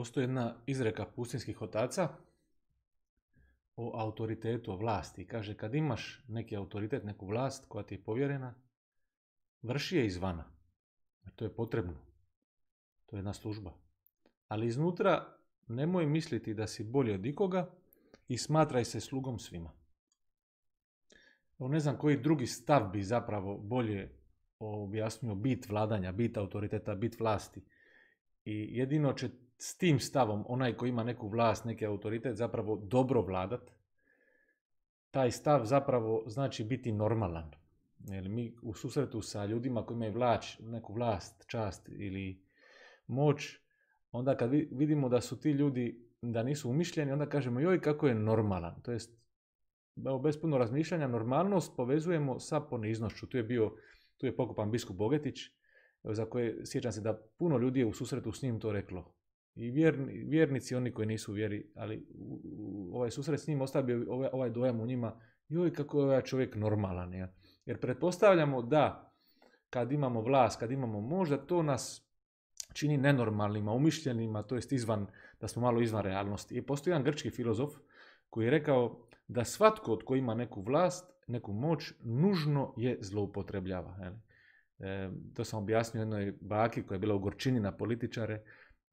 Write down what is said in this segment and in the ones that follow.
Postoji jedna izreka pustinskih otaca o autoritetu, o vlasti. Kaže, kad imaš neki autoritet, neku vlast koja ti je povjerena, vrši je izvana. E, to je potrebno. To je jedna služba. Ali iznutra nemoj misliti da si bolji od ikoga i smatraj se slugom svima. Ne znam koji drugi stav bi zapravo bolje objasnio bit vladanja, bit autoriteta, bit vlasti. I jedino će s tim stavom onaj koji ima neku vlast, neki autoritet zapravo dobro vladat, taj stav zapravo znači biti normalan. Jer mi u susretu sa ljudima koji imaju vlač, neku vlast, čast ili moć, onda kad vidimo da su ti ljudi, da nisu umišljeni, onda kažemo joj kako je normalan. To jest, bez puno razmišljanja, normalnost povezujemo sa poniznošću. Tu je bio, tu je pokupan biskup Bogetić, za koje sjećam se da puno ljudi je u susretu s njim to reklo i vjerni, vjernici, oni koji nisu vjeri, ali ovaj susret s njim ostavio ovaj, ovaj dojam u njima, joj kako je ovaj čovjek normalan. Ja? Jer pretpostavljamo da kad imamo vlast, kad imamo da to nas čini nenormalnima, umišljenima, to jest izvan, da smo malo izvan realnosti. I postoji jedan grčki filozof koji je rekao da svatko od koji ima neku vlast, neku moć, nužno je zloupotrebljava. E, to sam objasnio jednoj baki koja je bila u Gorčini na političare,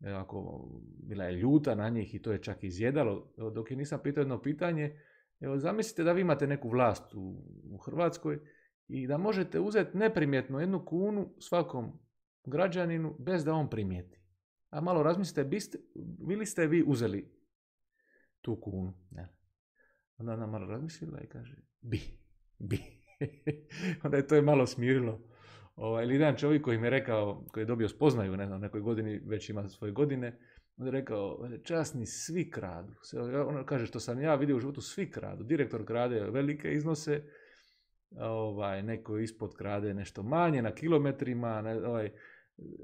ako bila je ljuta na njih i to je čak izjedalo, dok je nisam pitao jedno pitanje, evo zamislite da vi imate neku vlast u, Hrvatskoj i da možete uzeti neprimjetno jednu kunu svakom građaninu bez da on primijeti. A malo razmislite, biste, bili ste vi uzeli tu kunu? Ne. Onda ona malo razmislila i kaže, bi, bi. Onda je to je malo smirilo Ovaj, ili jedan čovjek koji mi je rekao, koji je dobio spoznaju, ne znam, nekoj godini, već ima svoje godine, on je rekao, časni svi kradu. Ono kaže, što sam ja vidio u životu, svi kradu. Direktor krade velike iznose, ovaj, neko ispod krade nešto manje, na kilometrima, ne, ovaj,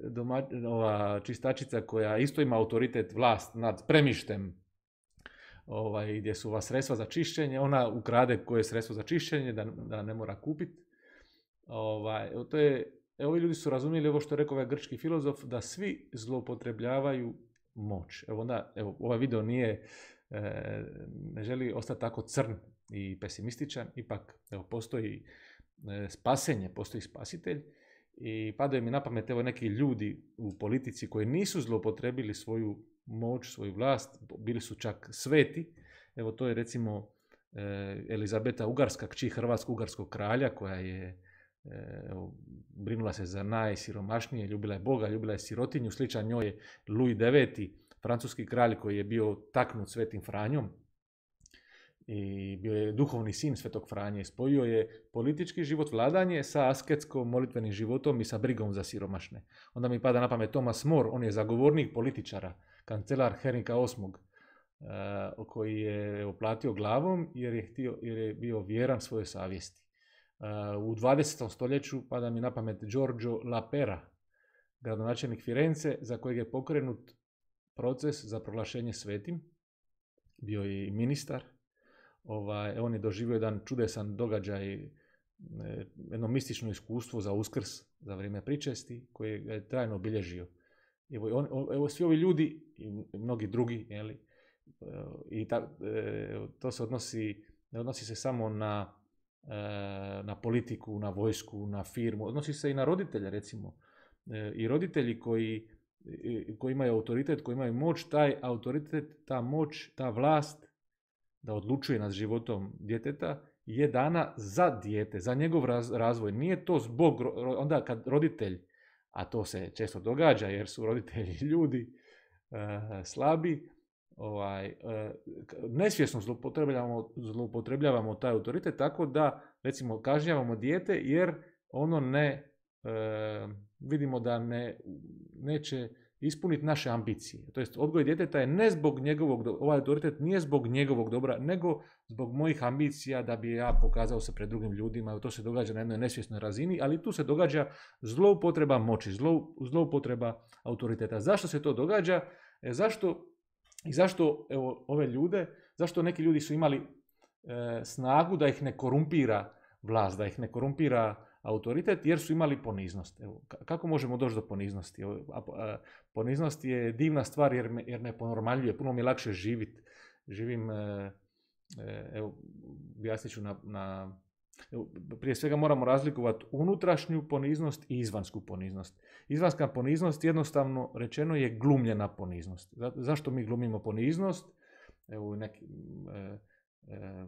doma, ova čistačica koja isto ima autoritet vlast nad premištem, ovaj, gdje su vas sredstva za čišćenje, ona ukrade koje je sredstvo za čišćenje, da, da ne mora kupiti Ovaj, to je, ovi ljudi su razumjeli ovo što je rekao ovaj grčki filozof, da svi zloupotrebljavaju moć. Evo onda, evo, ovaj video nije, e, ne želi ostati tako crn i pesimističan, ipak evo, postoji e, spasenje, postoji spasitelj i padaju mi na pamet evo neki ljudi u politici koji nisu zloupotrebili svoju moć, svoju vlast, bili su čak sveti. Evo to je recimo e, Elizabeta Ugarska, kći Hrvatsko-Ugarskog kralja koja je Eh, evo, brinula se za najsiromašnije, ljubila je Boga, ljubila je sirotinju, sličan njoj je Louis IX, francuski kralj koji je bio taknut svetim Franjom, i bio je duhovni sin Svetog Franje. Spojio je politički život vladanje sa asketskom molitvenim životom i sa brigom za siromašne. Onda mi pada na pamet Thomas More, on je zagovornik političara, kancelar Henrika VIII, eh, koji je oplatio glavom jer je, jer je bio vjeran svojoj savjesti u 20. stoljeću, pada mi na pamet, Giorgio Lapera, gradonačelnik Firenze, za kojeg je pokrenut proces za proglašenje svetim. Bio je i ministar. Ovaj, on je doživio jedan čudesan događaj, e, jedno mistično iskustvo za uskrs, za vrijeme pričesti, koje ga je trajno obilježio. Evo, evo svi ovi ljudi i mnogi drugi, jeli, e, i ta, e, to se odnosi, ne odnosi se samo na E, na politiku, na vojsku, na firmu, odnosi se i na roditelje recimo. E, I roditelji koji, koji imaju autoritet, koji imaju moć, taj autoritet, ta moć, ta vlast da odlučuje nad životom djeteta je dana za dijete, za njegov razvoj. Nije to zbog, onda kad roditelj, a to se često događa jer su roditelji ljudi e, slabi, ovaj, e, nesvjesno zloupotrebljavamo, zloupotrebljavamo taj autoritet tako da recimo kažnjavamo dijete jer ono ne e, vidimo da ne, neće ispuniti naše ambicije. To jest odgoj djeteta je ne zbog njegovog, ovaj autoritet nije zbog njegovog dobra, nego zbog mojih ambicija da bi ja pokazao se pred drugim ljudima. To se događa na jednoj nesvjesnoj razini, ali tu se događa zloupotreba moći, zloupotreba autoriteta. Zašto se to događa? E, zašto i zašto evo, ove ljude, zašto neki ljudi su imali e, snagu da ih ne korumpira vlast, da ih ne korumpira autoritet, jer su imali poniznost. Evo, kako možemo doći do poniznosti? Evo, a, poniznost je divna stvar jer, me, jer me ponormaljuje, puno mi je lakše živit. Živim, e, e evo, objasnit na, na prije svega moramo razlikovati unutrašnju poniznost i izvansku poniznost. Izvanska poniznost jednostavno rečeno je glumljena poniznost. Zašto mi glumimo poniznost? Evo, neki, e, e,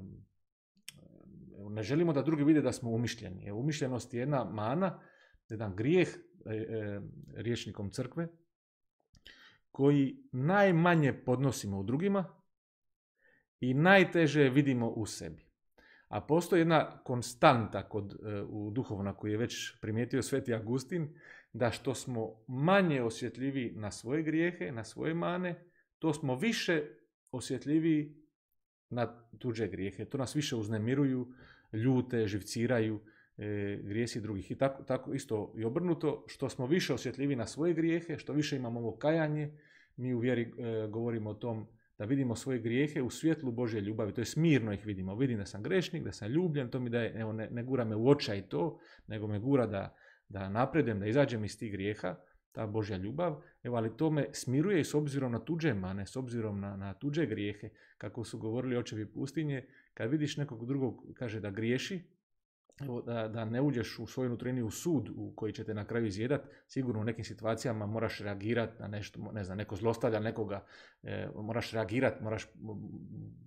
ne želimo da drugi vide da smo umišljeni. Evo, umišljenost je jedna mana, jedan grijeh e, e riječnikom crkve, koji najmanje podnosimo u drugima i najteže vidimo u sebi. A postoji jedna konstanta kod, e, u duhovna koju je već primijetio Sveti Agustin, da što smo manje osjetljivi na svoje grijehe, na svoje mane, to smo više osjetljivi na tuđe grijehe. To nas više uznemiruju, ljute, živciraju e, grijesi drugih. I tako, tako isto i obrnuto, što smo više osjetljivi na svoje grijehe, što više imamo ovo kajanje, mi u vjeri e, govorimo o tom da vidimo svoje grijehe u svjetlu Božje ljubavi, to je smirno ih vidimo. Vidim da sam grešnik, da sam ljubljen, to mi daje, evo ne, ne gura me u očaj to, nego me gura da, da napredujem, da izađem iz tih grijeha, ta Božja ljubav, evo, ali to me smiruje i s obzirom na tuđe mane, s obzirom na, na tuđe grijehe, kako su govorili očevi pustinje, kad vidiš nekog drugog, kaže da griješi, da, da ne uđeš u svoju u sud u koji te na kraju izjedat, sigurno u nekim situacijama moraš reagirati na nešto, ne znam, neko zlostavlja nekoga, e, moraš reagirati, moraš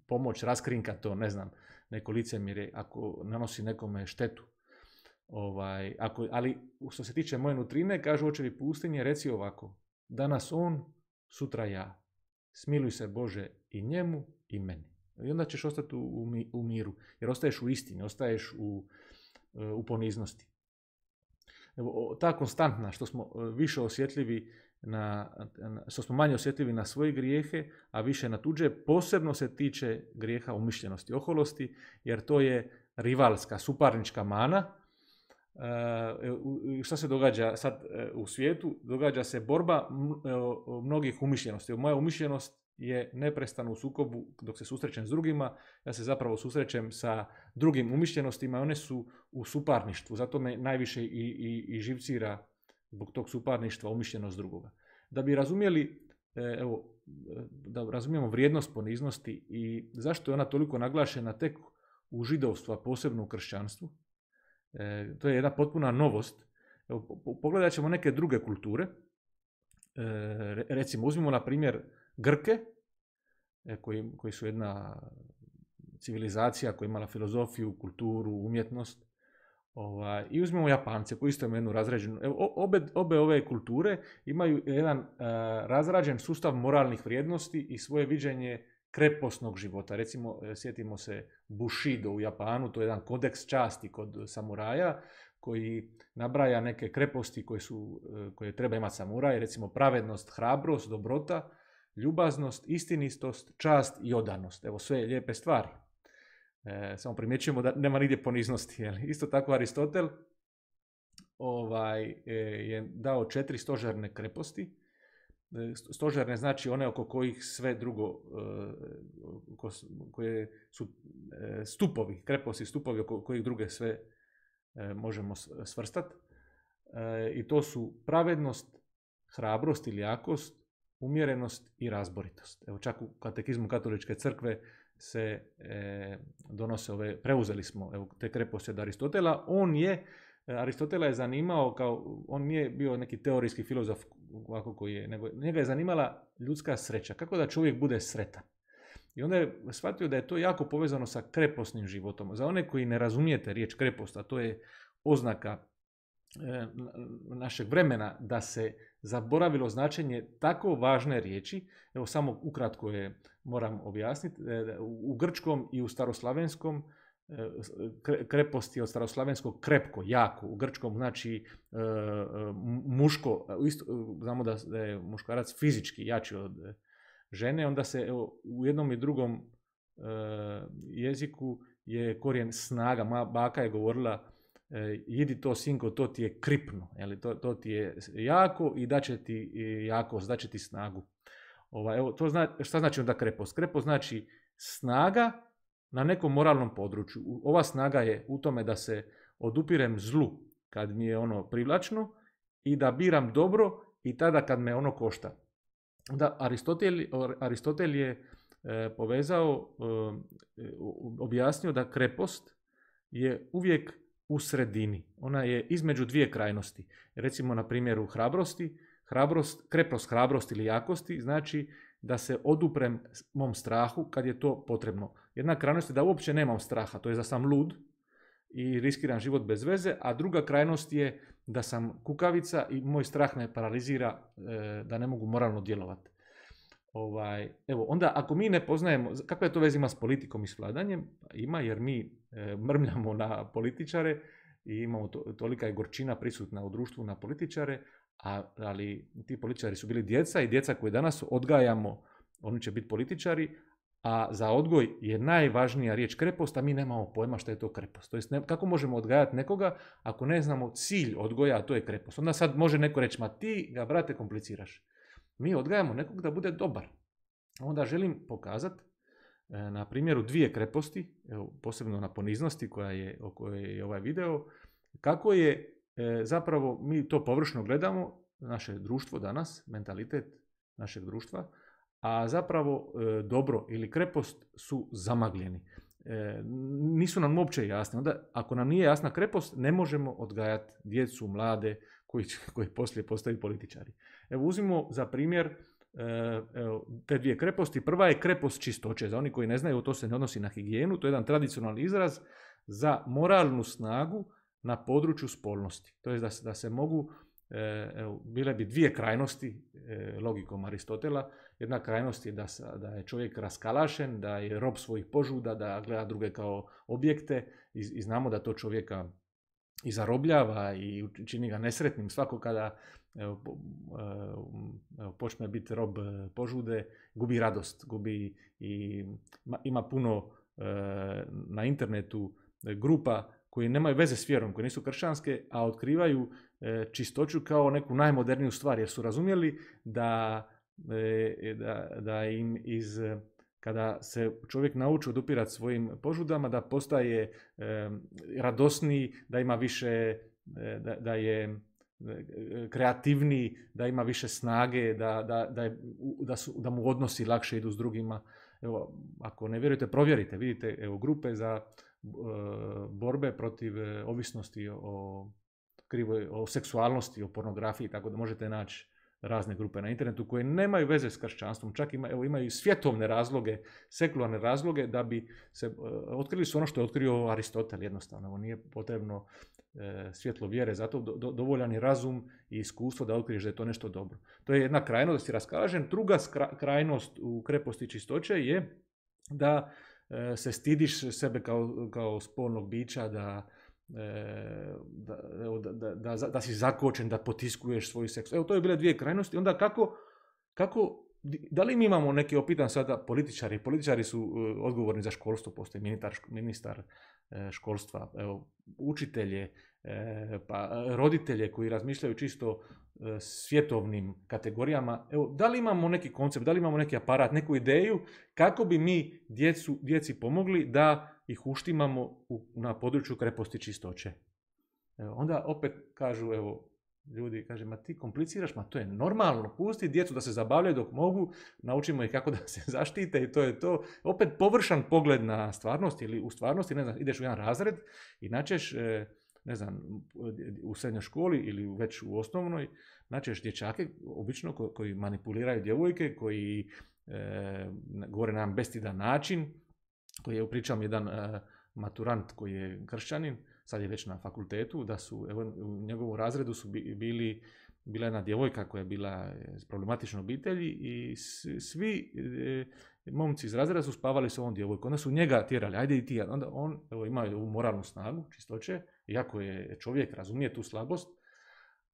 pomoć, raskrinka to, ne znam, neko licemire, ako nanosi nekome štetu. Ovaj, ako, ali što se tiče moje nutrine, kažu očevi pustinje, reci ovako, danas on, sutra ja. Smiluj se Bože i njemu i meni. I onda ćeš ostati u, u miru, jer ostaješ u istini, ostaješ u, E, u poniznosti. Evo, ta konstantna, što smo e, više osjetljivi na, što smo manje osjetljivi na svoje grijehe, a više na tuđe, posebno se tiče grijeha umišljenosti, oholosti, jer to je rivalska, suparnička mana. E, e šta se događa sad u svijetu? Događa se borba mnogih umišljenosti. Moja umišljenost je neprestano u sukobu dok se susrećem s drugima, ja se zapravo susrećem sa drugim umišljenostima i one su u suparništvu, zato me najviše i, i, živcira zbog tog suparništva umišljenost drugoga. Da bi razumjeli, e, evo, e, da razumijemo vrijednost poniznosti i zašto je ona toliko naglašena tek u židovstvu, a posebno u kršćanstvu, e, to je jedna potpuna novost. Evo, pogledat ćemo neke druge kulture, recimo uzmimo na primjer Grke, e, koji, koji su jedna civilizacija koja je imala filozofiju, kulturu, umjetnost. Ovaj, I uzmemo Japance koji isto imaju jednu razrađenu... Evo, obe, obe ove kulture imaju jedan e, razrađen sustav moralnih vrijednosti i svoje viđenje kreposnog života. Recimo, e, sjetimo se Bushido u Japanu, to je jedan kodeks časti kod samuraja koji nabraja neke kreposti koje, su, koje treba imati samuraj, recimo pravednost, hrabrost, dobrota, ljubaznost, istinistost, čast i odanost. Evo sve lijepe stvari. E, samo primjećujemo da nema nigdje poniznosti. Jel? Isto tako Aristotel ovaj, e, je dao četiri stožerne kreposti. E, stožarne znači one oko kojih sve drugo, e, koje su stupovi, kreposti, stupovi oko kojih druge sve možemo svrstati. I to su pravednost, hrabrost ili jakost, umjerenost i razboritost. Evo čak u katekizmu katoličke crkve se e, donose ove, preuzeli smo evo, te kreposti od Aristotela, on je, e, Aristotela je zanimao kao, on nije bio neki teorijski filozof ovako koji je, nego njega je zanimala ljudska sreća, kako da čovjek bude sretan. I onda je shvatio da je to jako povezano sa kreposnim životom. Za one koji ne razumijete riječ krepost, a to je oznaka E, našeg vremena da se zaboravilo značenje tako važne riječi. Evo samo ukratko je moram objasniti. E, u grčkom i u staroslavenskom e, krepost je od staroslavenskog krepko, jako. U grčkom znači muško, znamo da je muškarac fizički jači od žene, onda se u jednom i drugom jeziku je korijen snaga. Moja baka je govorila E, idi to sinko, to ti je kripno, jeli, to, to ti je jako i će ti e, jakost, će ti snagu. Ova, evo, to zna, šta znači onda krepost? Krepost znači snaga na nekom moralnom području. Ova snaga je u tome da se odupirem zlu kad mi je ono privlačno i da biram dobro i tada kad me ono košta. Da, Aristotel, Aristotel je e, povezao, objasnio da krepost je uvijek u sredini. Ona je između dvije krajnosti. Recimo na primjeru hrabrosti, hrabrost, kreprost hrabrosti ili jakosti znači da se oduprem mom strahu kad je to potrebno. Jedna krajnost je da uopće nemam straha, to je da sam lud i riskiram život bez veze, a druga krajnost je da sam kukavica i moj strah me paralizira e, da ne mogu moralno djelovati. Ovaj, evo, onda ako mi ne poznajemo, kakve to vezima s politikom i s vladanjem? Pa ima jer mi E, mrmljamo na političare i imamo to, tolika je gorčina prisutna u društvu na političare, a, ali ti političari su bili djeca i djeca koje danas odgajamo, oni će biti političari, a za odgoj je najvažnija riječ krepost, a mi nemamo pojma što je to krepost. To jest, ne, kako možemo odgajati nekoga ako ne znamo cilj odgoja, a to je krepost. Onda sad može neko reći, ma ti ga, brate, kompliciraš. Mi odgajamo nekog da bude dobar. Onda želim pokazati E, na primjeru dvije kreposti, posebno na poniznosti koja je, o kojoj je ovaj video, kako je e, zapravo, mi to površno gledamo, naše društvo danas, mentalitet našeg društva, a zapravo e, dobro ili krepost su zamagljeni. nisu nam uopće jasni. Onda, ako nam nije jasna krepost, ne možemo odgajati djecu, mlade, koji, koji poslije postaju političari. Evo, uzmimo za primjer E, te dvije kreposti. Prva je krepost čistoće. Za oni koji ne znaju, to se ne odnosi na higijenu. To je jedan tradicionalni izraz za moralnu snagu na području spolnosti. To je da se, mogu, e, bile bi dvije krajnosti e, logikom Aristotela. Jedna krajnost je da, da je čovjek raskalašen, da je rob svojih požuda, da gleda druge kao objekte i znamo da to čovjeka i zarobljava i čini ga nesretnim svako kada evo, počne biti rob e, požude, gubi radost, gubi i ima puno e, na internetu e, grupa koji nemaju veze s vjerom, koji nisu kršćanske, a otkrivaju čistoću kao neku najmoderniju stvar jer su razumjeli da, da, da im iz kada se čovjek nauči odupirati svojim požudama, da postaje e, radosniji, da ima više, e, da, da, je e, kreativniji, da ima više snage, da, da, da, je, da, su, da mu odnosi lakše idu s drugima. Evo, ako ne vjerujete, provjerite. Vidite, evo, grupe za e, borbe protiv ovisnosti o, krivoj, o seksualnosti, o pornografiji, tako da možete naći razne grupe na internetu koje nemaju veze s kršćanstvom, čak evo, imaju i svjetovne razloge, sekularne razloge, da bi se, e, otkrili su ono što je otkrio Aristotel jednostavno, evo, nije potrebno e, svjetlo vjere, zato do, dovoljan razum i iskustvo da otkriješ da je to nešto dobro. To je jedna krajnost da si raskalažen, druga krajnost u kreposti čistoće je da e, se stidiš sebe kao, kao spolnog bića, da E, da, da, da, da si zakočen, da potiskuješ svoj seks Evo, to je bile dvije krajnosti. Onda kako, kako da li mi imamo neki opitan sada političari? Političari su e, odgovorni za školstvo, postoji ministar, ministar e, školstva, evo, učitelje, pa roditelje koji razmišljaju čisto E, svjetovnim kategorijama. Evo, da li imamo neki koncept, da li imamo neki aparat, neku ideju kako bi mi djecu, djeci pomogli da ih uštimamo u, na području kreposti čistoće. Evo, onda opet kažu, evo, ljudi, kaže, ma ti kompliciraš, ma to je normalno, pusti djecu da se zabavljaju dok mogu, naučimo ih kako da se zaštite i to je to. Opet površan pogled na stvarnost ili u stvarnosti, ne znam, ideš u jedan razred i načeš e, ne znam, u srednjoj školi ili već u osnovnoj, znači još dječake, obično koji manipuliraju djevojke, koji e, govore na jedan bestidan način, koji je upričao jedan eh, maturant koji je kršćanin, sad je već na fakultetu, da su, evo, u njegovom razredu su bili bila jedna djevojka koja je bila s problematične obitelji i svi eh, momci iz razreda su spavali s ovom djevojkom. Onda su njega tjerali, ajde i ti. Onda on, evo, ima ovu moralnu snagu, čistoće, iako je čovjek razumije tu slabost,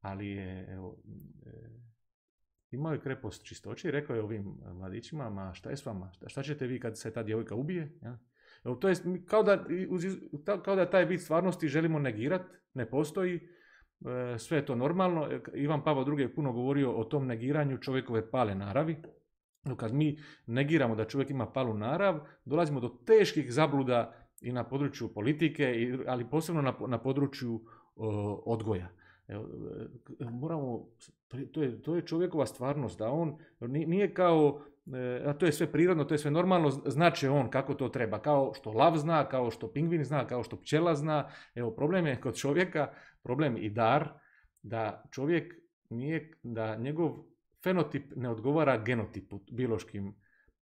ali je, evo, e, imao je krepost čistoće i rekao je ovim mladićima, ma šta je s vama, šta, ćete vi kad se ta djevojka ubije? Ja? to je kao da, kao da taj bit stvarnosti želimo negirati, ne postoji, e, sve je to normalno. E, Ivan Pavo II. je puno govorio o tom negiranju čovjekove pale naravi. Kad mi negiramo da čovjek ima palu narav, dolazimo do teških zabluda i na području politike, ali posebno na, području odgoja. Moramo, to je, to je čovjekova stvarnost, da on nije kao, e, a to je sve prirodno, to je sve normalno, znači on kako to treba, kao što lav zna, kao što pingvin zna, kao što pčela zna. Evo, problem je kod čovjeka, problem i dar, da čovjek nije, da njegov fenotip ne odgovara genotipu, biološkim,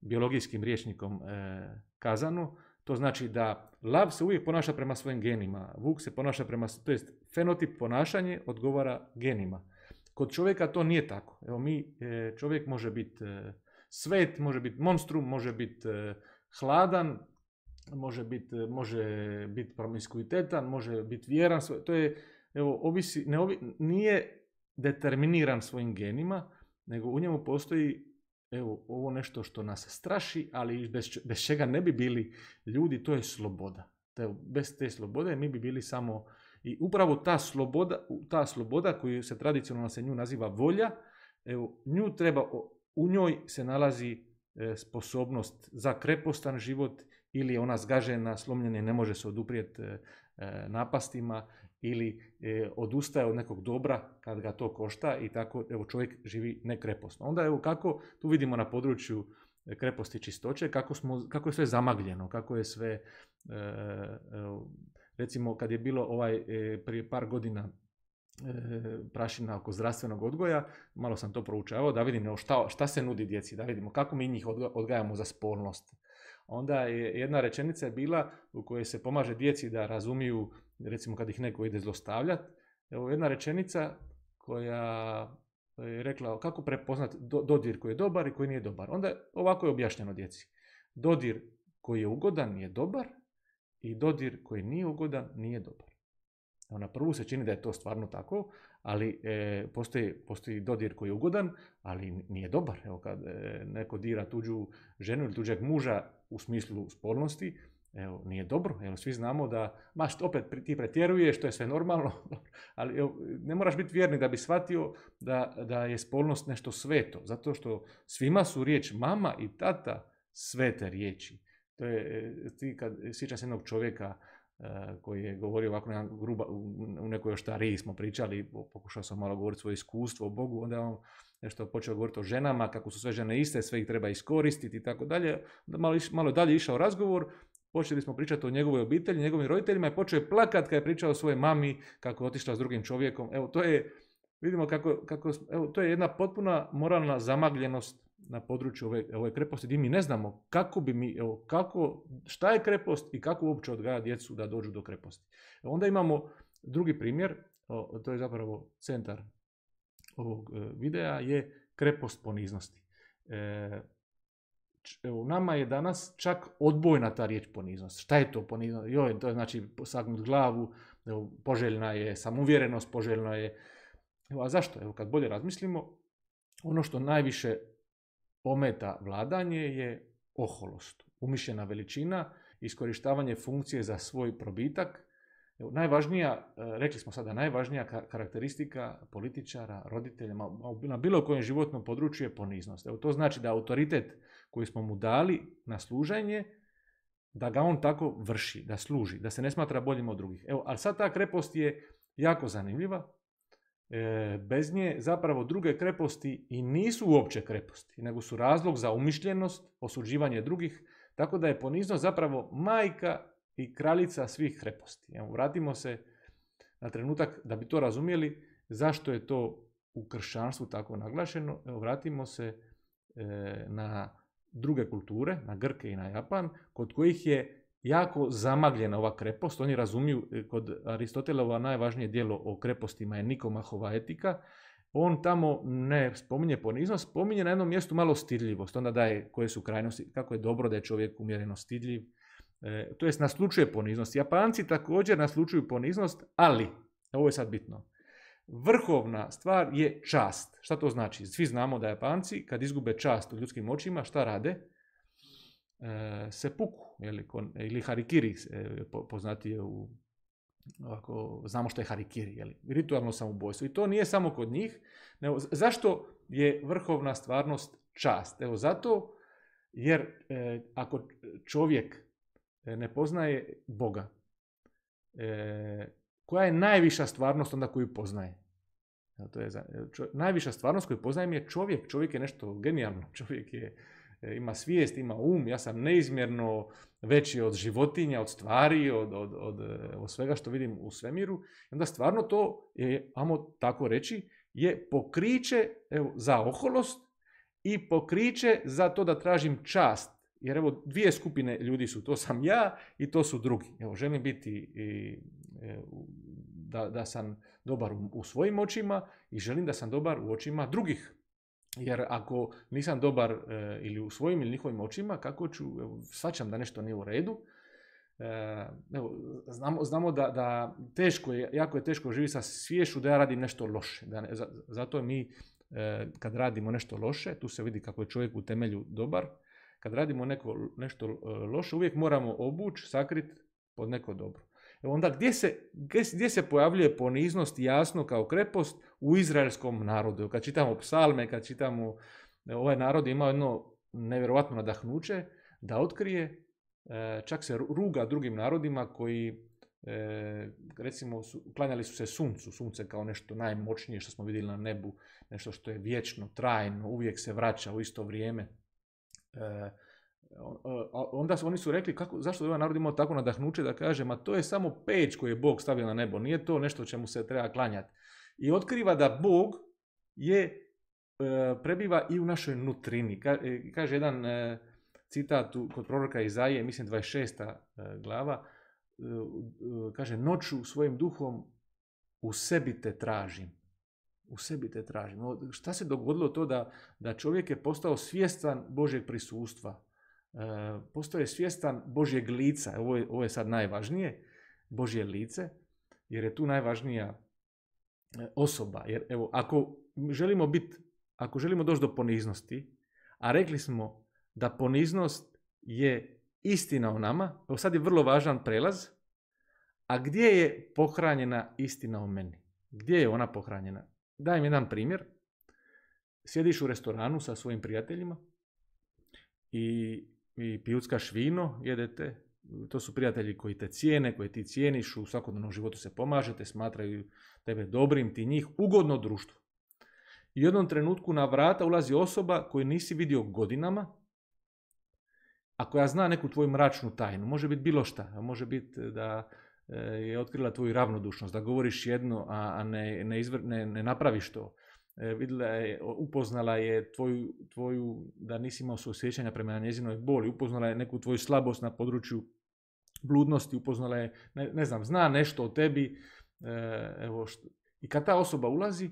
biologijskim rječnikom kazano. E, kazanu, to znači da lav se uvijek ponaša prema svojim genima, vuk se ponaša prema, to jest fenotip ponašanje odgovara genima. Kod čovjeka to nije tako. Evo mi, e, čovjek može biti e, svet, može biti monstrum, može biti e, hladan, može biti promiskuitetan, može biti vjeran, to je, evo, ne nije determiniran svojim genima, nego u njemu postoji evo, ovo nešto što nas straši, ali bez, bez čega ne bi bili ljudi, to je sloboda. bez te slobode mi bi bili samo... I upravo ta sloboda, ta sloboda koju se tradicionalno se nju naziva volja, evo, nju treba, u njoj se nalazi e, sposobnost za krepostan život ili je ona zgažena, slomljena i ne može se oduprijeti e, e, napastima ili e, odustaje od nekog dobra kad ga to košta i tako evo čovjek živi nekreposno. Onda evo kako tu vidimo na području e, kreposti čistoće kako, smo, kako je sve zamagljeno, kako je sve e, recimo kad je bilo ovaj prije par godina prašina oko zdravstvenog odgoja, malo sam to proučavao da vidim šta, šta se nudi djeci, da vidimo kako mi njih odgajamo za spolnost. Onda je jedna rečenica je bila u kojoj se pomaže djeci da razumiju recimo kad ih neko ide zlostavljati. Evo jedna rečenica koja je rekla kako prepoznati dodir koji je dobar i koji nije dobar. Onda ovako je objašnjeno djeci. Dodir koji je ugodan je dobar i dodir koji nije ugodan nije dobar. na prvu se čini da je to stvarno tako, ali e, postoji, dodir koji je ugodan, ali nije dobar. Evo kad e, neko dira tuđu ženu ili tuđeg muža u smislu spolnosti, evo, nije dobro, jer svi znamo da, ma opet ti pretjeruješ, to je sve normalno, ali evo, ne moraš biti vjerni da bi shvatio da, da je spolnost nešto sveto, zato što svima su riječ mama i tata svete riječi. To je, e, ti kad sjećam se jednog čovjeka e, koji je govorio ovako na gruba, u nekoj oštariji smo pričali, pokušao sam malo govoriti svoje iskustvo o Bogu, onda on nešto počeo govoriti o ženama, kako su sve žene iste, sve ih treba iskoristiti i tako dalje. Malo, malo dalje išao razgovor Počeli smo pričati o njegovoj obitelji, njegovim roditeljima i počeo je plakat kad je pričao o svojoj mami kako je otišla s drugim čovjekom. Evo, to je, vidimo kako, kako evo, to je jedna potpuna moralna zamagljenost na području ove, ove kreposti gdje mi ne znamo kako bi mi, evo, kako, šta je krepost i kako uopće odgaja djecu da dođu do kreposti. onda imamo drugi primjer, to je zapravo centar ovog e, videa, je krepost poniznosti. E, u nama je danas čak odbojna ta riječ poniznost. Šta je to poniznost? Joj, to je znači sagnut glavu, poželjna je samouvjerenost, poželjna je... Evo, a zašto? Evo, kad bolje razmislimo, ono što najviše ometa vladanje je oholost, umišljena veličina, iskorištavanje funkcije za svoj probitak. Evo, najvažnija, e, rekli smo sada, najvažnija karakteristika političara, roditelja, na bilo kojem životnom području je poniznost. Evo, to znači da autoritet koji smo mu dali na služenje, da ga on tako vrši, da služi, da se ne smatra boljim od drugih. Evo, ali sad ta krepost je jako zanimljiva. E, bez nje zapravo druge kreposti i nisu uopće kreposti, nego su razlog za umišljenost, osuđivanje drugih, tako da je poniznost zapravo majka i kraljica svih kreposti. Evo, vratimo se na trenutak da bi to razumjeli zašto je to u kršćanstvu tako naglašeno. vratimo se e, na druge kulture, na Grke i na Japan, kod kojih je jako zamagljena ova krepost. Oni razumiju, e, kod Aristotelova najvažnije dijelo o krepostima je Nikomahova etika, on tamo ne spominje poniznost, spominje na jednom mjestu malo stidljivost, onda daje koje su krajnosti, kako je dobro da je čovjek umjereno stidljiv, e, to jest naslučuje poniznost. Japanci također naslučuju poniznost, ali, ovo je sad bitno, Vrhovna stvar je čast. Šta to znači? Svi znamo da Japanci kad izgube čast u ljudskim očima, šta rade? E, se puku, ili, ili harikiri, e, je u znamo što je harikiri, jeli, ritualno samoubojstvo. I to nije samo kod njih. zašto je vrhovna stvarnost čast? Evo zato jer e, ako čovjek ne poznaje Boga, e, koja je najviša stvarnost onda koju poznaje? To je za, najviša stvarnost koju poznajem je čovjek. Čovjek je nešto genijalno. Čovjek je, e, ima svijest, ima um. Ja sam neizmjerno veći od životinja, od stvari, od, od, e, od, svega što vidim u svemiru. I onda stvarno to je, ajmo tako reći, je pokriće za oholost i pokriće za to da tražim čast. Jer evo dvije skupine ljudi su, to sam ja i to su drugi. Evo želim biti i, e, da, da sam dobar u, svojim očima i želim da sam dobar u očima drugih. Jer ako nisam dobar e, ili u svojim ili njihovim očima, kako ću, evo, svačam da nešto nije u redu, e, evo, znamo, znamo da, da teško je, jako je teško živjeti sa svješu da ja radim nešto loše. Da zato mi e, kad radimo nešto loše, tu se vidi kako je čovjek u temelju dobar, kad radimo neko, nešto loše, uvijek moramo obući, sakriti pod neko dobro onda gdje se, gdje se pojavljuje poniznost jasno kao krepost u izraelskom narodu. Kad čitamo psalme, kad čitamo, e, ovaj narod ima jedno nevjerojatno nadahnuće da otkrije, e, čak se ruga drugim narodima koji e, recimo, su, klanjali su se suncu, sunce kao nešto najmoćnije što smo vidjeli na nebu, nešto što je vječno, trajno, uvijek se vraća u isto vrijeme onda su, oni su rekli kako, zašto je ovaj narod imao tako nadahnuće da kaže ma to je samo peć koju je Bog stavio na nebo, nije to nešto čemu se treba klanjati. I otkriva da Bog je e, prebiva i u našoj nutrini. E, kaže jedan e, citat kod proroka Izaije, mislim 26. glava, kaže noću svojim duhom u sebi te tražim. U sebi te tražim. Šta se dogodilo to da, da čovjek je postao svjestan Božeg prisustva? E, postoje svjestan Božjeg lica, ovo je, ovo je sad najvažnije, Božje lice, jer je tu najvažnija e, osoba. Jer evo, ako želimo biti, ako želimo doći do poniznosti, a rekli smo da poniznost je istina o nama, evo sad je vrlo važan prelaz, a gdje je pohranjena istina o meni? Gdje je ona pohranjena? Dajem jedan primjer. Sjediš u restoranu sa svojim prijateljima i i pijuckaš vino, jedete, to su prijatelji koji te cijene, koji ti cijeniš, u svakodnevnom životu se pomažete, smatraju tebe dobrim, ti njih, ugodno društvo. I u jednom trenutku na vrata ulazi osoba koju nisi vidio godinama, a koja zna neku tvoju mračnu tajnu. Može biti bilo šta, može biti da e, je otkrila tvoju ravnodušnost, da govoriš jedno, a ne, ne napraviš to. E, vidjela je, upoznala je tvoju, tvoju, da nisi imao suosjećanja prema njezinoj boli, upoznala je neku tvoju slabost na području bludnosti, upoznala je, ne, znam, zna nešto o tebi, e, evo što, i kad ta osoba ulazi,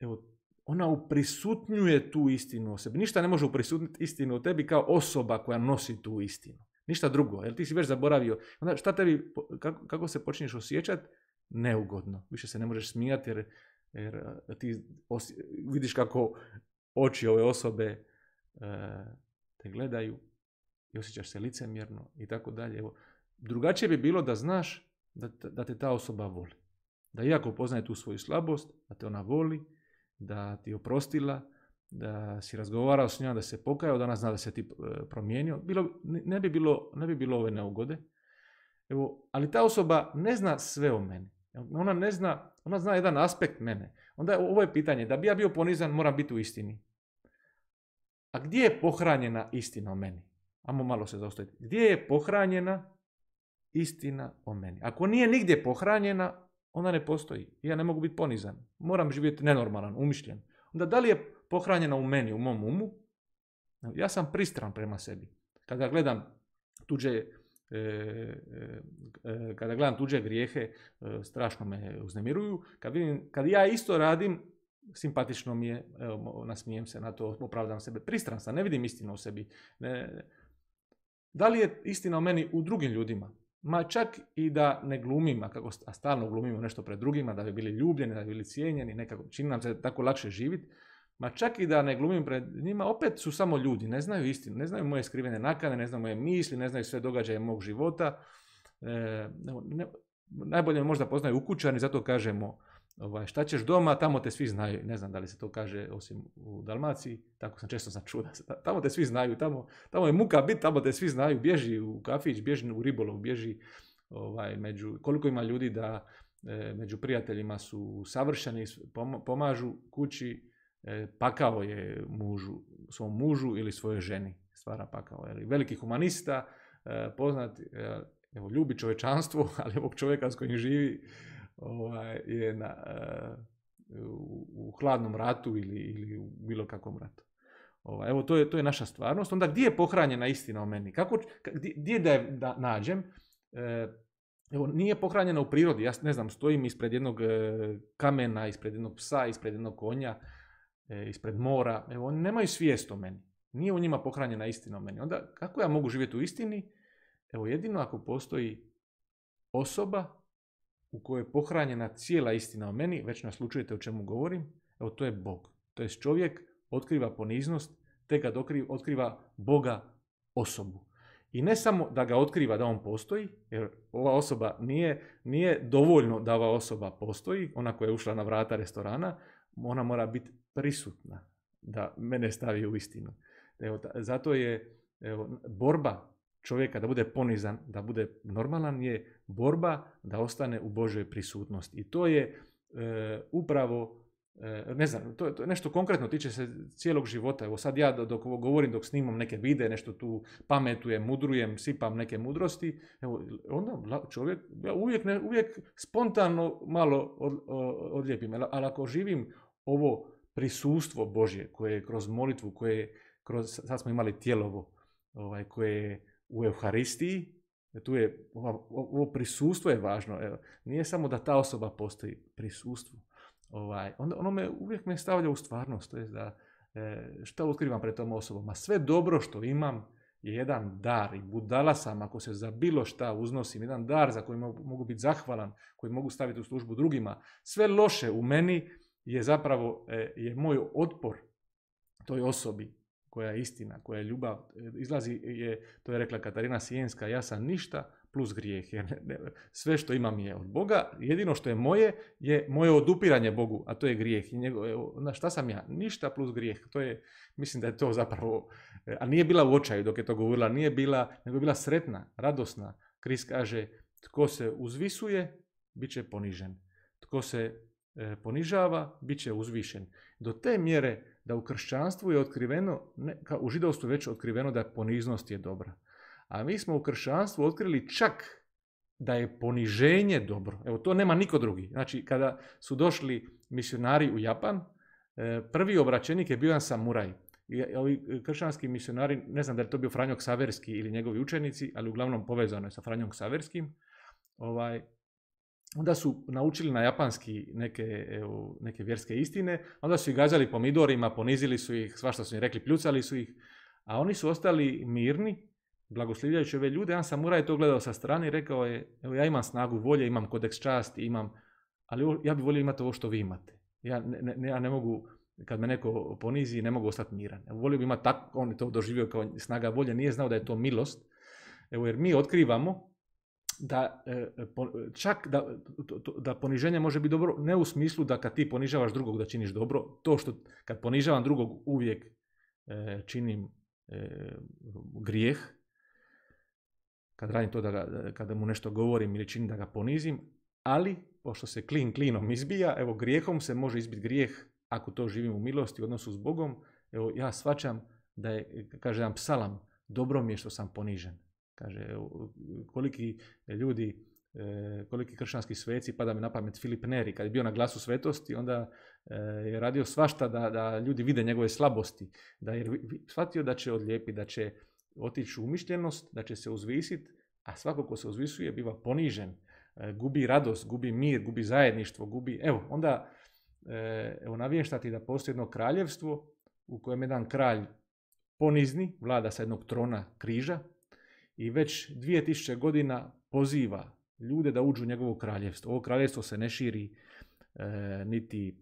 evo, ona uprisutnjuje tu istinu o sebi. Ništa ne može uprisutniti istinu o tebi kao osoba koja nosi tu istinu. Ništa drugo, jer ti si već zaboravio. Onda šta tebi, kako, kako se počinješ osjećati? Neugodno. Više se ne možeš smijati jer jer e, ti vidiš kako oči ove osobe e, te gledaju i osjećaš se licemjerno i tako dalje. drugačije bi bilo da znaš da, da te ta osoba voli. Da iako poznaje tu svoju slabost, da te ona voli, da ti je oprostila, da si razgovarao s njom, da se pokajao, ona zna da se ti e, promijenio. Bilo, ne, bi bilo, ne bi bilo ove neugode. Evo, ali ta osoba ne zna sve o meni. Ona ne zna, ona zna jedan aspekt mene. Onda ovo je pitanje, da bi ja bio ponizan, moram biti u istini. A gdje je pohranjena istina o meni? Amo malo se zaustaviti. Gdje je pohranjena istina o meni? Ako nije nigdje pohranjena, ona ne postoji. Ja ne mogu biti ponizan. Moram živjeti nenormalan, umišljen. Onda da li je pohranjena u meni, u mom umu? Ja sam pristran prema sebi. Kada gledam tuđe E, e, e, kada gledam tuđe grijehe, strašno me uznemiruju. Kad, ja isto radim, simpatično mi je, nasmijem se na to, opravdam sebe, pristran sam, ne vidim istinu u sebi. da li je istina u meni u drugim ljudima? Ma čak i da ne glumim, a, kako, stalno glumimo nešto pred drugima, da bi bili ljubljeni, da bi bili cijenjeni, nekako čini nam se tako lakše živjeti. Ma čak i da ne glumim pred njima, opet su samo ljudi, ne znaju istinu, ne znaju moje skrivene nakane, ne znaju moje misli, ne znaju sve događaje mog života. E, ne, najbolje možda poznaju ukućani, zato kažemo ovaj, šta ćeš doma, tamo te svi znaju. Ne znam da li se to kaže osim u Dalmaciji, tako sam često sam čuo tamo te svi znaju, tamo, tamo je muka bit, tamo te svi znaju, bježi u kafić, bježi u ribolov, bježi ovaj, među, koliko ima ljudi da e, među prijateljima su savršeni, pomažu kući, E, pakao je mužu, svom mužu ili svojoj ženi stvara pakao. Veliki humanista, e, poznat, e, evo, ljubi čovečanstvo, ali ovog čovjeka s kojim živi ovaj, je na, u, hladnom ratu ili, ili u bilo kakvom ratu. Ovaj, evo, to je, to je naša stvarnost. Onda gdje je pohranjena istina o meni? Kako, gdje, da je da, nađem? Evo, nije pohranjena u prirodi. Ja ne znam, stojim ispred jednog kamena, ispred jednog psa, ispred jednog konja e, ispred mora, evo, oni nemaju svijest o meni. Nije u njima pohranjena istina o meni. Onda kako ja mogu živjeti u istini? Evo jedino ako postoji osoba u kojoj je pohranjena cijela istina o meni, već naslučujete o čemu govorim, evo to je Bog. To je čovjek otkriva poniznost, te kad otkriva Boga osobu. I ne samo da ga otkriva da on postoji, jer ova osoba nije, nije dovoljno da ova osoba postoji, ona koja je ušla na vrata restorana, ona mora biti prisutna da mene stavi u istinu. Evo, zato je evo, borba čovjeka da bude ponizan, da bude normalan je borba da ostane u Božoj prisutnosti. I to je e, upravo e, ne znam, to, to nešto konkretno tiče se cijelog života. Evo sad ja dok govorim, dok snimam neke vide, nešto tu pametujem, mudrujem, sipam neke mudrosti, evo, onda čovjek, ja uvijek, ne, uvijek spontano malo od, odlijepim. Ali ako živim ovo prisustvo Božje koje je kroz molitvu, koje je kroz, sad smo imali tijelovo, ovaj, koje je u Euharistiji, e, tu je, ovo prisustvo je važno. Evo, nije samo da ta osoba postoji prisustvo. Ovaj, onda ono me uvijek me stavlja u stvarnost, to je da e, šta otkrivam pred tom osobom. A sve dobro što imam je jedan dar i budala sam ako se za bilo šta uznosim, jedan dar za koji mogu biti zahvalan, koji mogu staviti u službu drugima. Sve loše u meni je zapravo e, je moj otpor toj osobi koja je istina, koja je ljubav, e, izlazi, je, to je rekla Katarina Sijenska, ja sam ništa plus grijeh, sve što imam je od Boga, jedino što je moje, je moje odupiranje Bogu, a to je grijeh. I njego, na šta sam ja? Ništa plus grijeh. To je, mislim da je to zapravo, e, a nije bila u očaju dok je to govorila, nije bila, nego je bila sretna, radosna. Kris kaže, tko se uzvisuje, bit će ponižen. Tko se E, ponižava, bit će uzvišen. Do te mjere da u kršćanstvu je otkriveno, ne, u židovstvu već otkriveno da poniznost je dobra. A mi smo u kršćanstvu otkrili čak da je poniženje dobro. Evo, to nema niko drugi. Znači, kada su došli misionari u Japan, e, prvi obraćenik je bio jedan samuraj. I e, ovi kršćanski misionari, ne znam da je to bio Franjo saverski ili njegovi učenici, ali uglavnom povezano je sa Franjom saverskim ovaj, onda su naučili na japanski neke, neke vjerske istine, onda su ih gađali pomidorima, ponizili su ih, svašta su im rekli, pljucali su ih, a oni su ostali mirni, blagoslivljajući ove ljude. Jedan sam je to gledao sa strane i rekao je, evo ja imam snagu volje, imam kodeks časti, imam, ali ja bi volio imati ovo što vi imate. Ja ne, ne, ja ne mogu, kad me neko ponizi, ne mogu ostati miran. Evo, volio bi imati tako, on je to doživio kao snaga volje, nije znao da je to milost. Evo, jer mi otkrivamo da e, e, čak da, da poniženje može biti dobro ne u smislu da kad ti ponižavaš drugog da činiš dobro, to što kad ponižavam drugog uvijek e, činim grijeh, kad radim to da kada mu nešto govorim ili činim da ga ponizim, ali pošto se klin klinom izbija, evo grijehom se može izbiti grijeh ako to živim u milosti u odnosu s Bogom, evo ja svačam da je, kaže jedan psalam, dobro mi je što sam ponižen. Kaže, koliki ljudi, e, koliki kršćanski sveci, pada mi na pamet Filip Neri, kad je bio na glasu svetosti, onda e, je radio svašta da, da ljudi vide njegove slabosti, da je shvatio da će odlijepi, da će otići u umišljenost, da će se uzvisiti, a svako ko se uzvisuje biva ponižen, e, gubi radost, gubi mir, gubi zajedništvo, gubi... Evo, onda evo, navještati da postoji jedno kraljevstvo u kojem jedan kralj ponizni, vlada sa jednog trona križa, i već 2000 godina poziva ljude da uđu u njegovo kraljevstvo. Ovo kraljevstvo se ne širi e, niti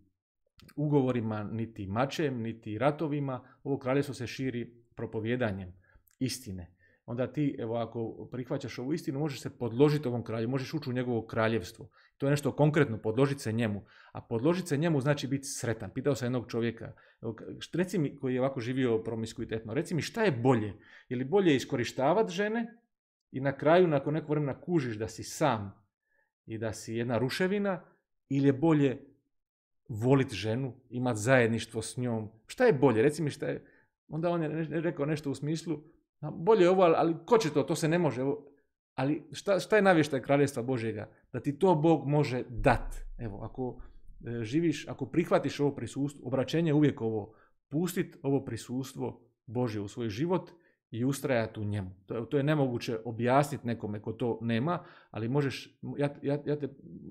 ugovorima, niti mačem, niti ratovima. Ovo kraljevstvo se širi propovjedanjem istine onda ti, evo, ako prihvaćaš ovu istinu, možeš se podložiti ovom kralju, možeš ući u njegovo kraljevstvo. To je nešto konkretno, podložiti se njemu. A podložiti se njemu znači biti sretan. Pitao sam jednog čovjeka, reci mi, koji je ovako živio promiskuitetno, reci mi šta je bolje? Je li bolje iskorištavati žene i na kraju, nakon nekog vremena, kužiš da si sam i da si jedna ruševina, ili je bolje voliti ženu, imati zajedništvo s njom? Šta je bolje? Reci mi šta je... Onda on je rekao nešto u smislu, bolje je ovo, ali ko će to, to se ne može. Ali šta, šta je navještaj kraljestva Božjega? Da ti to Bog može dat. Evo, ako e, živiš, ako prihvatiš ovo prisustvo, obraćenje je uvijek ovo, pustit ovo prisustvo Božje u svoj život i ustrajati u njemu. To je, to je nemoguće objasniti nekome ko to nema, ali možeš, ja, ja, ja te,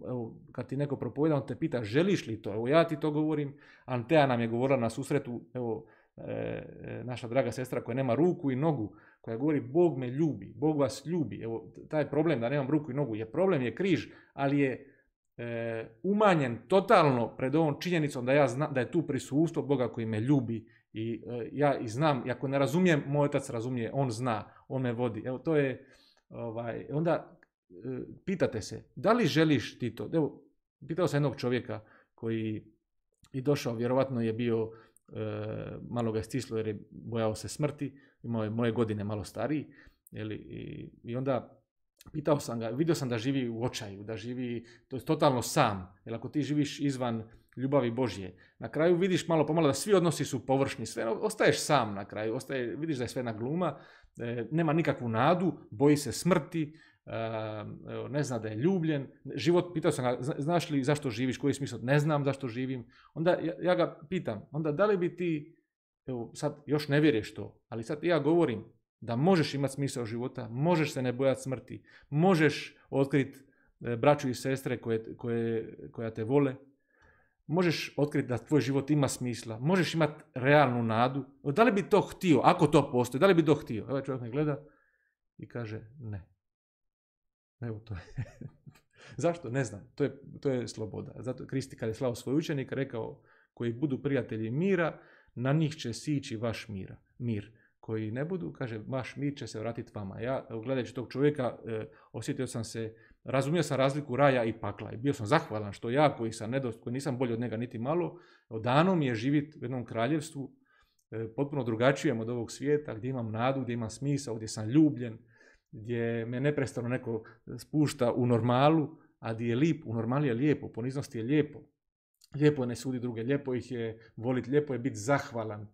evo, kad ti neko propovjeda, te pita želiš li to, evo ja ti to govorim, Antea nam je govorila na susretu, evo, E, e, naša draga sestra koja nema ruku i nogu, koja govori Bog me ljubi, Bog vas ljubi. Evo, taj problem da nemam ruku i nogu je problem, je križ, ali je e, umanjen totalno pred ovom činjenicom da ja da je tu prisustvo Boga koji me ljubi i ja i znam, i ako ne razumijem, moj otac razumije, on zna, on me vodi. Evo, to je, ovaj, onda pitate se, da li želiš ti to? Evo, pitao sam jednog čovjeka koji i došao, vjerovatno je bio Eh, malo ga je stislo jer je bojao se smrti, imao je moje godine malo stariji. i, i, onda pitao sam ga, vidio sam da živi u očaju, da živi to je totalno sam. Jer ako ti živiš izvan ljubavi Božje, na kraju vidiš malo pomalo da svi odnosi su površni, sve, ostaješ sam na kraju, ostaje, vidiš da je sve na gluma, eh, nema nikakvu nadu, boji se smrti, Ehm, ne zna da je ljubljen. Život, pitao sam ga, znaš li zašto živiš, koji je smisao, ne znam zašto živim. Onda ja ga pitam, onda da li bi ti, evo sad još ne vjeruješ to, ali sad ja govorim da možeš imati smisao života, možeš se ne bojati smrti, možeš otkriti e, braću i sestre koje, koja te vole, možeš otkriti da tvoj život ima smisla, možeš imati realnu nadu. Da li bi to htio, ako to postoji, da li bi to htio? Evo ovaj čovjek me gleda i kaže ne. Evo to Zašto? Ne znam. To je, to je sloboda. Zato Kristi kad je slao svoj učenik rekao koji budu prijatelji mira, na njih će sići vaš mira, mir. Koji ne budu, kaže, vaš mir će se vratiti vama. Ja, gledajući tog čovjeka, e, osjetio sam se, razumio sam razliku raja i pakla. I bio sam zahvalan što ja, koji sam koji nisam bolji od njega niti malo, odanom mi je živjeti u jednom kraljevstvu e, potpuno drugačijem od ovog svijeta, gdje imam nadu, gdje imam smisao, gdje sam ljubljen, gdje me neprestano neko spušta u normalu, a di je lip, u normali je lijepo, poniznosti je lijepo. Lijepo je ne sudi druge, lijepo ih je voliti, lijepo je biti zahvalan.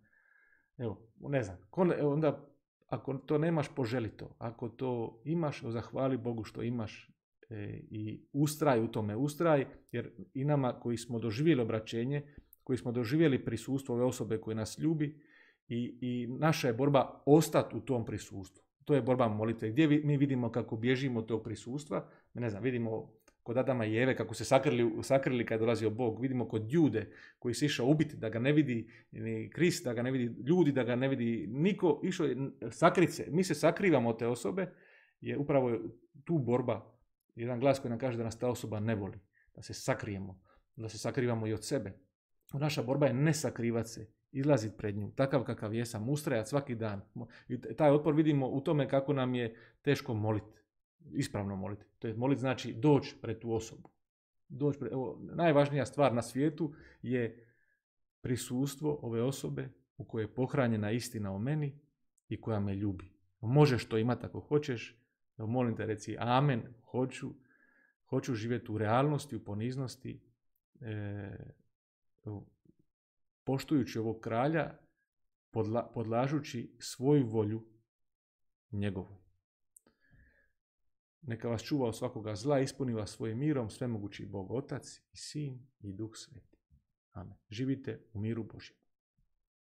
Evo, ne znam, onda ako to nemaš, poželi to. Ako to imaš, zahvali Bogu što imaš e, i ustraj u tome, ustraj, jer i nama koji smo doživjeli obraćenje, koji smo doživjeli prisustvo ove osobe koje nas ljubi i, i naša je borba ostati u tom prisustvu to je borba molitve. Gdje mi vidimo kako bježimo od tog prisustva? Ne znam, vidimo kod Adama i Eve kako se sakrili, sakrili kad je dolazio Bog. Vidimo kod ljude koji se išao ubiti, da ga ne vidi ni Krist, da ga ne vidi ljudi, da ga ne vidi niko. Išao je sakrit se. Mi se sakrivamo od te osobe je upravo tu borba. Jedan glas koji nam kaže da nas ta osoba ne voli. Da se sakrijemo. Da se sakrivamo i od sebe. Naša borba je ne sakrivat se Izlazit pred nju, takav kakav jesam, ustrajat svaki dan. I taj otpor vidimo u tome kako nam je teško moliti, ispravno moliti. To je molit, znači doći pred tu osobu. pred, evo, najvažnija stvar na svijetu je prisustvo ove osobe u kojoj je pohranjena istina o meni i koja me ljubi. Možeš to imati ako hoćeš, evo, molim te reci amen, hoću, hoću živjeti u realnosti, u poniznosti, e, poštujući ovog kralja, podlažući svoju volju njegovu. Neka vas čuva od svakoga zla, ispuni vas svojim mirom, svemogući Bog Otac i Sin i Duh Sveti. Amen. Živite u miru Božjem.